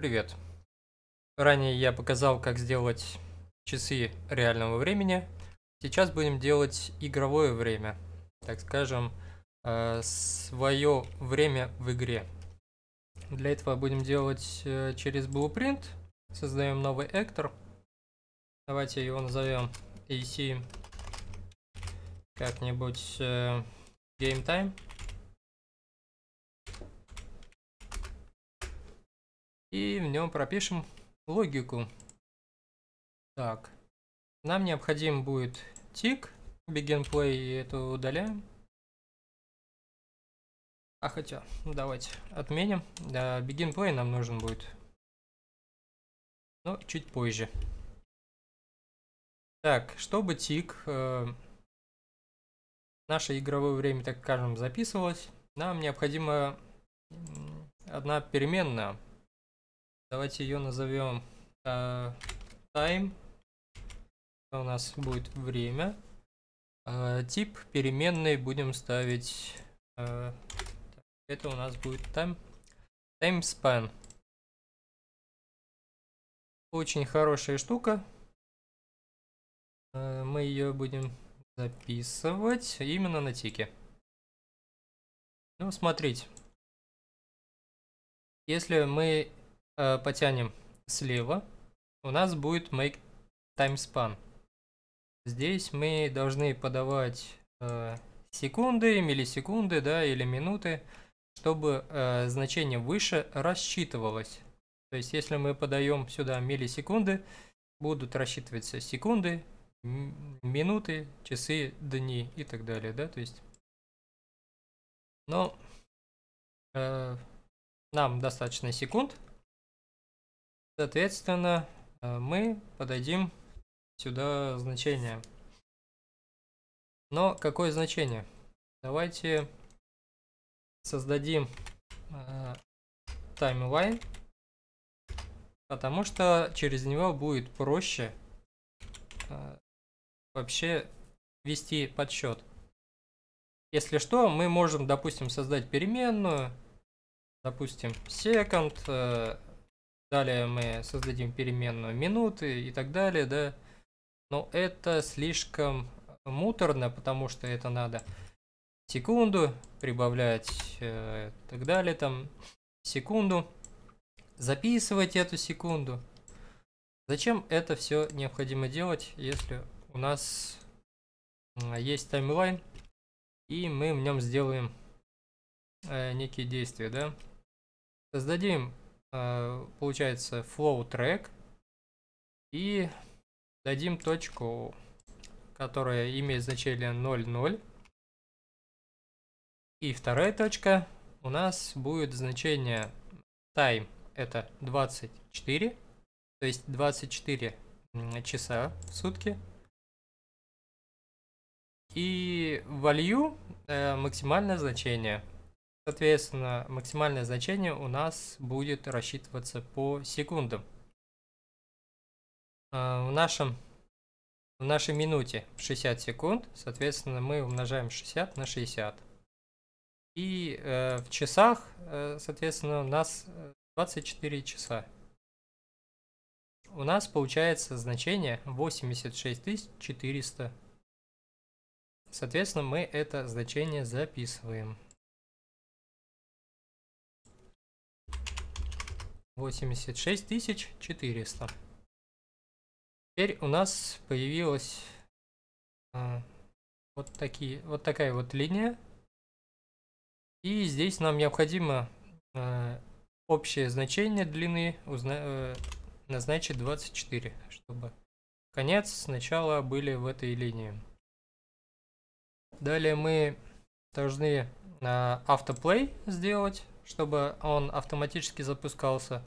Привет. Ранее я показал, как сделать часы реального времени. Сейчас будем делать игровое время. Так скажем, э, свое время в игре. Для этого будем делать э, через Blueprint. Создаем новый эктор. Давайте его назовем AC как-нибудь э, GameTime. И в нем пропишем логику. Так. Нам необходим будет тик, begin и это удаляем. А хотя, давайте отменим. Да, begin play нам нужен будет. Но чуть позже. Так, чтобы тик э, наше игровое время, так скажем, записывалось, нам необходимо одна переменная Давайте ее назовем э, time. у нас будет время. Э, тип переменной будем ставить. Э, это у нас будет time. Time span. Очень хорошая штука. Э, мы ее будем записывать именно на тике. Ну, смотрите. Если мы э, потянем слева, у нас будет make time span. Здесь мы должны подавать э, секунды, миллисекунды, да, или минуты, чтобы э, значение выше рассчитывалось. То есть, если мы подаем сюда миллисекунды, будут рассчитываться секунды, минуты, часы, дни и так далее, да, то есть. Но э, нам достаточно секунд, Соответственно, э, мы подадим сюда значение. Но какое значение? Давайте создадим э, таймлайн, э, потому что через него будет проще э, вообще вести подсчет. Если что, мы можем, допустим, создать переменную, допустим, second, э, Далее мы создадим переменную минуты и так далее, да. Но это слишком муторно, потому что это надо секунду прибавлять э, так далее, там секунду, записывать эту секунду. Зачем это все необходимо делать, если у нас есть таймлайн, и мы в нем сделаем э, некие действия, да? Создадим Э, получается flow track и дадим точку, которая имеет значение 0,0. И вторая точка у нас будет значение time, это 24, то есть 24 часа в сутки. И value э, максимальное значение – Соответственно, максимальное значение у нас будет рассчитываться по секундам. А, в, нашем, в нашей минуте 60 секунд, соответственно, мы умножаем 60 на 60. И э, в часах, э, соответственно, у нас 24 часа. У нас получается значение 86 400. Соответственно, мы это значение записываем. 86 тысяч 400. Теперь у нас появилась э, вот, такие, вот такая вот линия. И здесь нам необходимо э, общее значение длины узна э, назначить 24, чтобы конец сначала были в этой линии. Далее мы должны автоплей сделать чтобы он автоматически запускался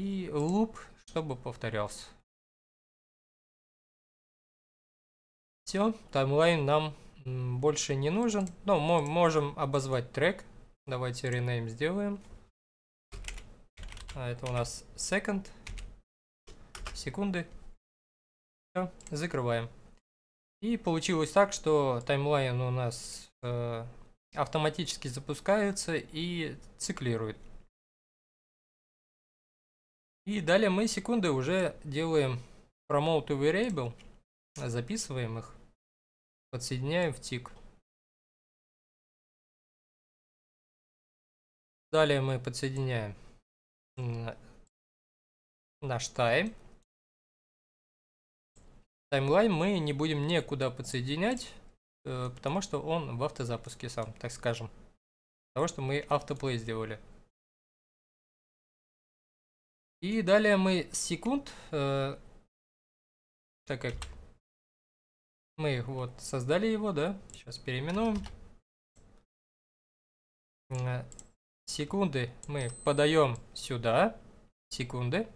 и луп, чтобы повторялся. Все, таймлайн нам больше не нужен. Но мы можем обозвать трек. Давайте rename сделаем. А это у нас second. Секунды. Все, закрываем. И получилось так, что таймлайн у нас э, автоматически запускается и циклирует. И далее мы секунды уже делаем promote и variable, записываем их, подсоединяем в тик. Далее мы подсоединяем наш тайм. Таймлайн мы не будем никуда подсоединять, э, потому что он в автозапуске сам, так скажем. Того, что мы автоплей сделали. И далее мы секунд, э, так как мы вот создали его, да, сейчас переименуем. Э, секунды мы подаем сюда, секунды.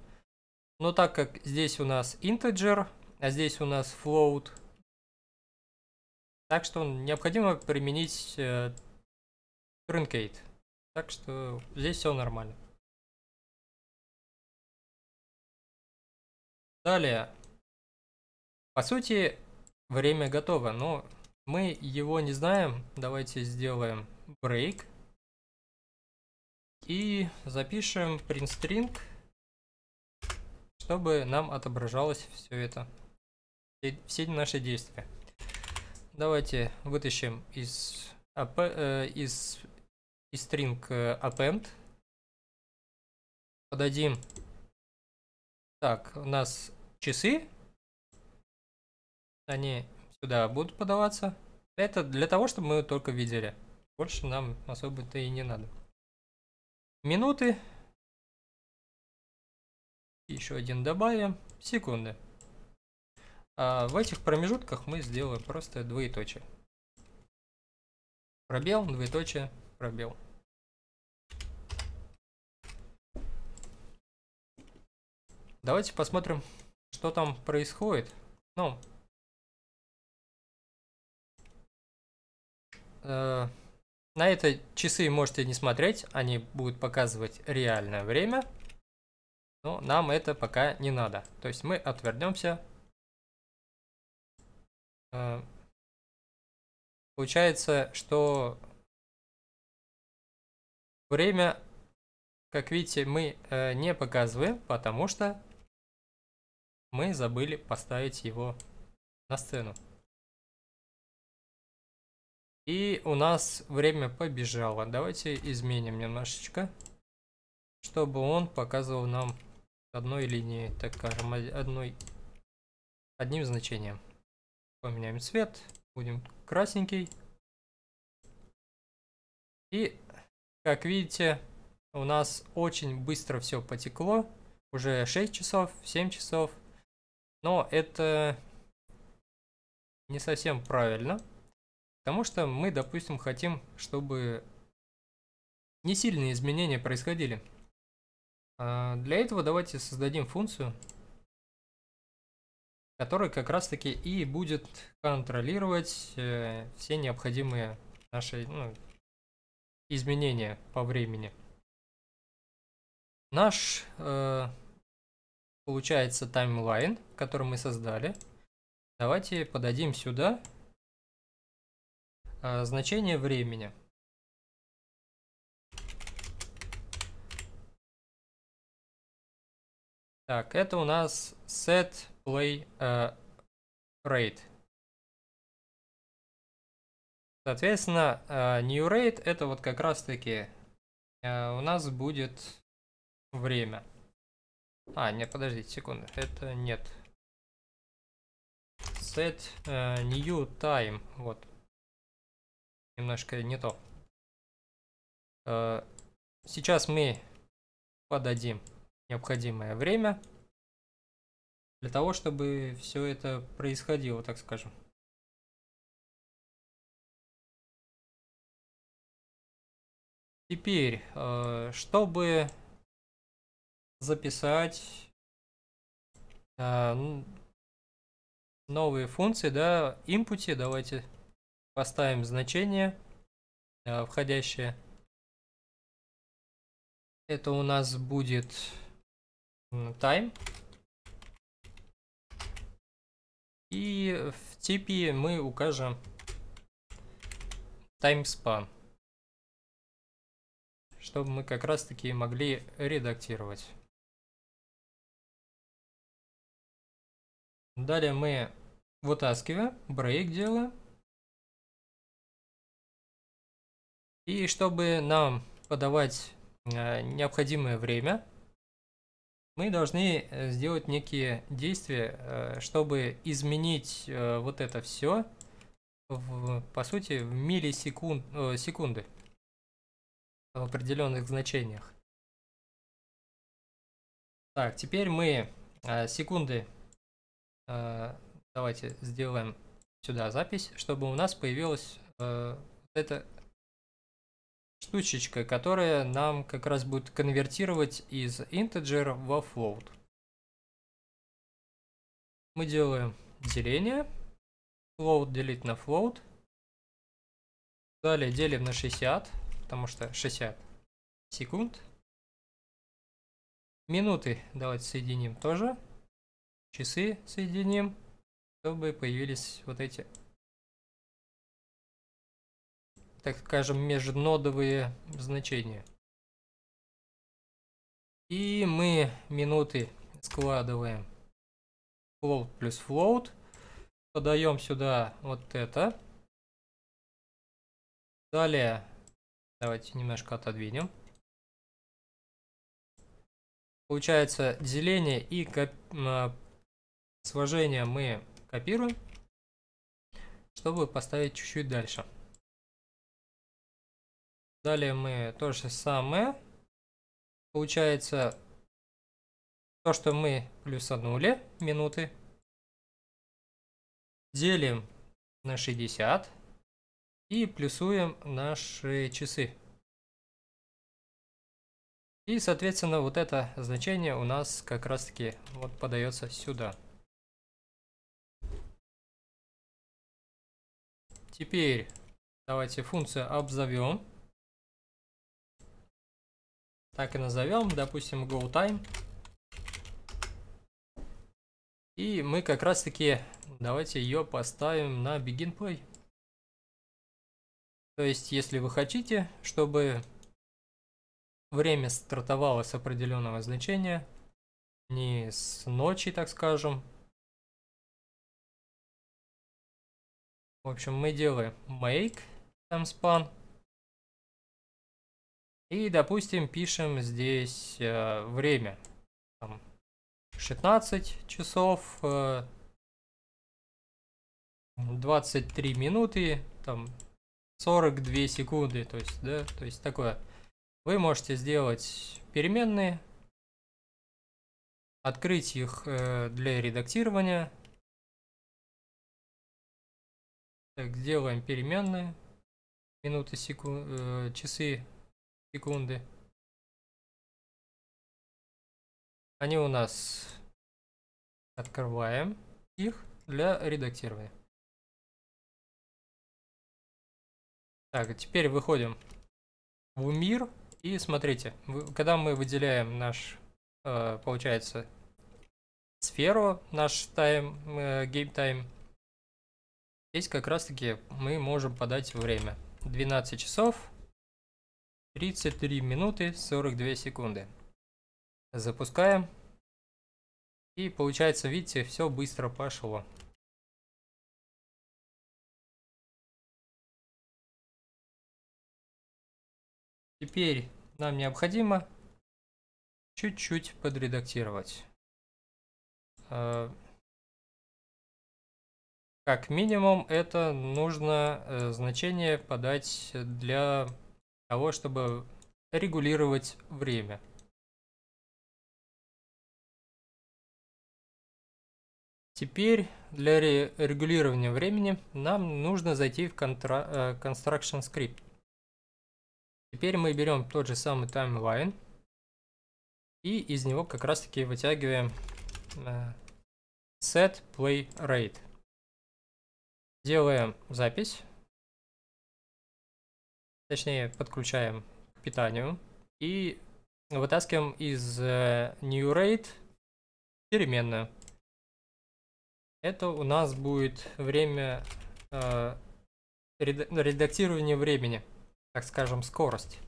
Но так как здесь у нас integer, а здесь у нас float, так что необходимо применить э, truncate. Так что здесь все нормально. Далее. По сути, время готово, но мы его не знаем. Давайте сделаем break. И запишем print string, чтобы нам отображалось все это. Все наши действия. Давайте вытащим из, э, из, из string э, append. Подадим. Так, у нас часы, они сюда будут подаваться. Это для того, чтобы мы только видели. Больше нам особо-то и не надо. Минуты. Еще один добавим. Секунды. А в этих промежутках мы сделаем просто двоеточие. Пробел, двоеточие, пробел. Давайте посмотрим что там происходит. Ну, э, на это часы можете не смотреть, они будут показывать реальное время. Но нам это пока не надо. То есть мы отвернемся. Э, получается, что время, как видите, мы э, не показываем, потому что мы забыли поставить его на сцену. И у нас время побежало. Давайте изменим немножечко, чтобы он показывал нам одной линии так скажем, одной, одним значением. Поменяем цвет, будем красненький. И, как видите, у нас очень быстро все потекло. Уже 6 часов, 7 часов, но это не совсем правильно, потому что мы, допустим, хотим, чтобы не сильные изменения происходили. А, для этого давайте создадим функцию, которая как раз таки и будет контролировать э, все необходимые наши ну, изменения по времени. Наш э, Получается таймлайн, который мы создали. Давайте подадим сюда а, значение времени. Так, это у нас set play э, rate. Соответственно, э, new rate это вот как раз таки э, у нас будет время. А, нет, подождите, секунду. Это нет. Set э, new time. Вот. Немножко не то. Э, сейчас мы подадим необходимое время для того, чтобы все это происходило, так скажем. Теперь, э, чтобы записать э, новые функции, да, импути. Давайте поставим значение э, входящее. Это у нас будет time. И в типе мы укажем timespan, чтобы мы как раз таки могли редактировать. Далее мы вытаскиваем, брейк делаем. И чтобы нам подавать э, необходимое время, мы должны э, сделать некие действия, э, чтобы изменить э, вот это все, в, по сути, в миллисекунд, э, секунды в определенных значениях. Так, теперь мы э, секунды Э, давайте сделаем сюда запись, чтобы у нас появилась э, эта штучечка, которая нам как раз будет конвертировать из integer во float. Мы делаем деление. Float делить на float. Далее делим на 60, потому что 60 секунд. Минуты давайте соединим тоже часы соединим, чтобы появились вот эти, так скажем, межнодовые значения. И мы минуты складываем float плюс float. Подаем сюда вот это. Далее, давайте немножко отодвинем. Получается деление и а, Сложение мы копируем, чтобы поставить чуть-чуть дальше. Далее мы то же самое. Получается, то, что мы плюсанули минуты, делим на 60 и плюсуем наши часы. И, соответственно, вот это значение у нас как раз-таки вот подается сюда. Теперь давайте функцию обзовем. Так и назовем, допустим, GoTime. И мы как раз таки, давайте ее поставим на BeginPlay. То есть, если вы хотите, чтобы время стартовало с определенного значения, не с ночи, так скажем, В общем, мы делаем make там span. И, допустим, пишем здесь э, время. Там 16 часов, э, 23 минуты, там 42 секунды, то есть, да, то есть такое. Вы можете сделать переменные, открыть их э, для редактирования. Так, сделаем переменные. Минуты, секунды, э, часы, секунды. Они у нас открываем их для редактирования. Так, теперь выходим в мир и смотрите, когда мы выделяем наш, э, получается, сферу, наш тайм, э, game time, Здесь как раз-таки мы можем подать время. 12 часов 33 минуты 42 секунды. Запускаем. И получается, видите, все быстро пошло. Теперь нам необходимо чуть-чуть подредактировать. Э, как минимум это нужно э, значение подать для того, чтобы регулировать время. Теперь для регулирования времени нам нужно зайти в контра э, Construction Script. Теперь мы берем тот же самый таймлайн и из него как раз таки вытягиваем э, set play rate. Делаем запись. Точнее, подключаем к питанию. И вытаскиваем из э, New Rate переменную. Это у нас будет время э, редактирования времени, так скажем, скорость.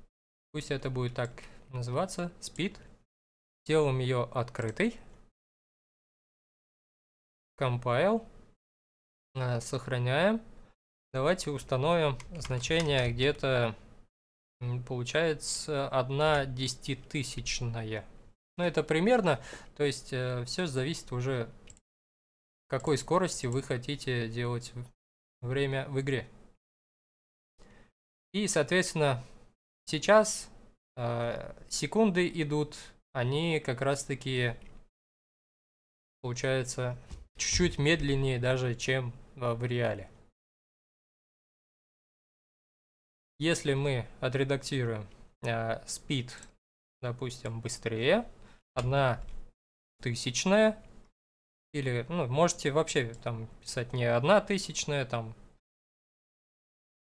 Пусть это будет так называться, speed. Делаем ее открытой. Compile. Э, сохраняем. Давайте установим значение где-то, получается, 1 десятитысячная. Ну, это примерно, то есть э, все зависит уже, какой скорости вы хотите делать время в игре. И, соответственно, сейчас э, секунды идут, они как раз-таки, получается, чуть-чуть медленнее даже, чем а, в реале. Если мы отредактируем э, а, speed, допустим, быстрее, одна тысячная, или, ну, можете вообще там писать не одна тысячная, там,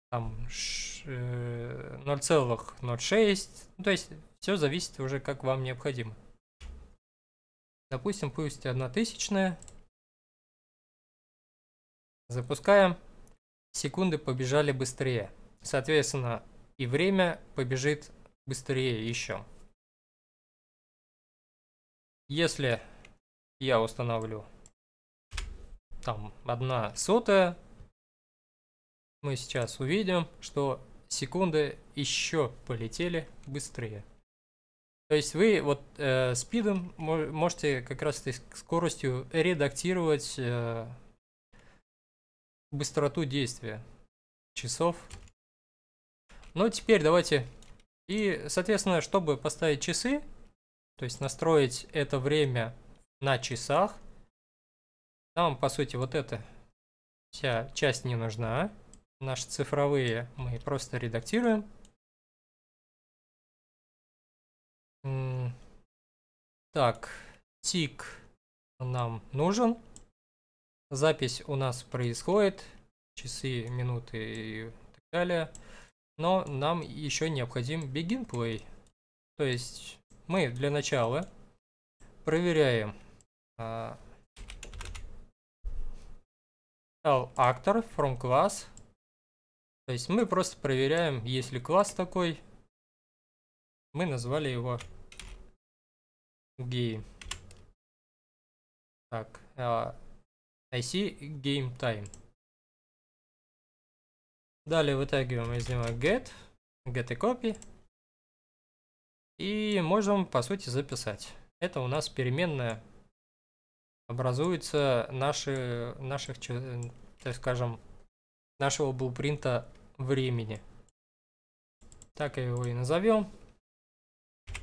там 0,06, э, ну, то есть все зависит уже как вам необходимо. Допустим, пусть одна тысячная, Запускаем. Секунды побежали быстрее. Соответственно, и время побежит быстрее еще. Если я установлю там одна сотая, мы сейчас увидим, что секунды еще полетели быстрее. То есть вы вот э, спидом можете как раз с скоростью редактировать э, быстроту действия часов. Ну, теперь давайте... И, соответственно, чтобы поставить часы, то есть настроить это время на часах, нам, по сути, вот эта вся часть не нужна. Наши цифровые мы просто редактируем. Так, тик нам нужен. Запись у нас происходит, часы, минуты и так далее. Но нам еще необходим begin play. То есть мы для начала проверяем uh, all actor from class. То есть мы просто проверяем, если класс такой. Мы назвали его game. Так, uh, IC game time. Далее вытягиваем из него get, get и copy. И можем, по сути, записать. Это у нас переменная образуется наши, наших, так скажем, нашего блупринта времени. Так его и назовем.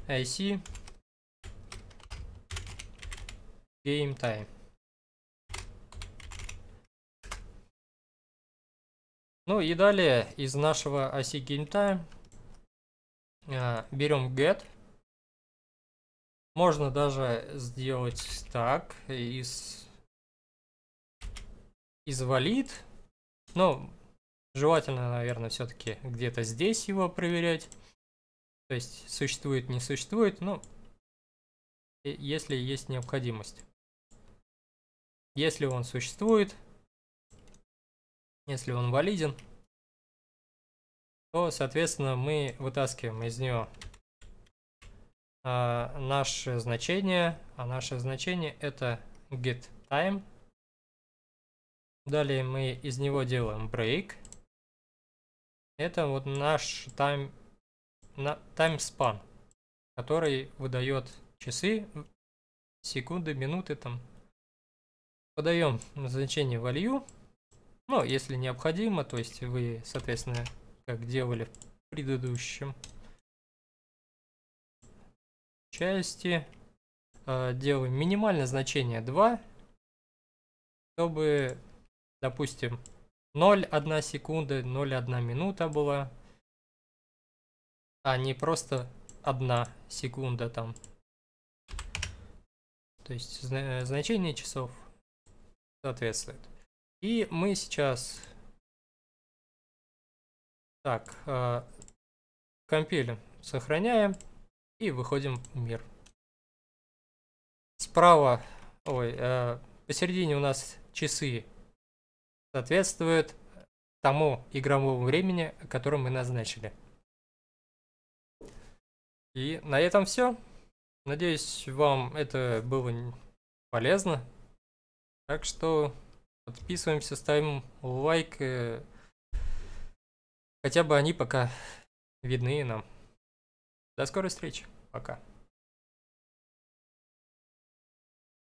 IC Game Time. Ну и далее из нашего оси GameTime э, берем get. Можно даже сделать так, из, из valid. Но ну, желательно, наверное, все-таки где-то здесь его проверять. То есть существует, не существует, ну, если есть необходимость. Если он существует, если он валиден, то, соответственно, мы вытаскиваем из нее э, наше значение, а наше значение это get time. Далее мы из него делаем break. Это вот наш time, на, time span, который выдает часы, секунды, минуты там. Подаем значение value. Ну, если необходимо, то есть вы, соответственно, как делали в предыдущем части, э, делаем минимальное значение 2, чтобы, допустим, 0,1 секунды, 0,1 минута была, а не просто 1 секунда там. То есть значение часов соответствует. И мы сейчас... Так, э, компилим, сохраняем и выходим в мир. Справа, ой, э, посередине у нас часы соответствуют тому игровому времени, которое мы назначили. И на этом все. Надеюсь, вам это было полезно. Так что Подписываемся, ставим лайк. Э, хотя бы они пока видны нам. До скорой встречи. Пока.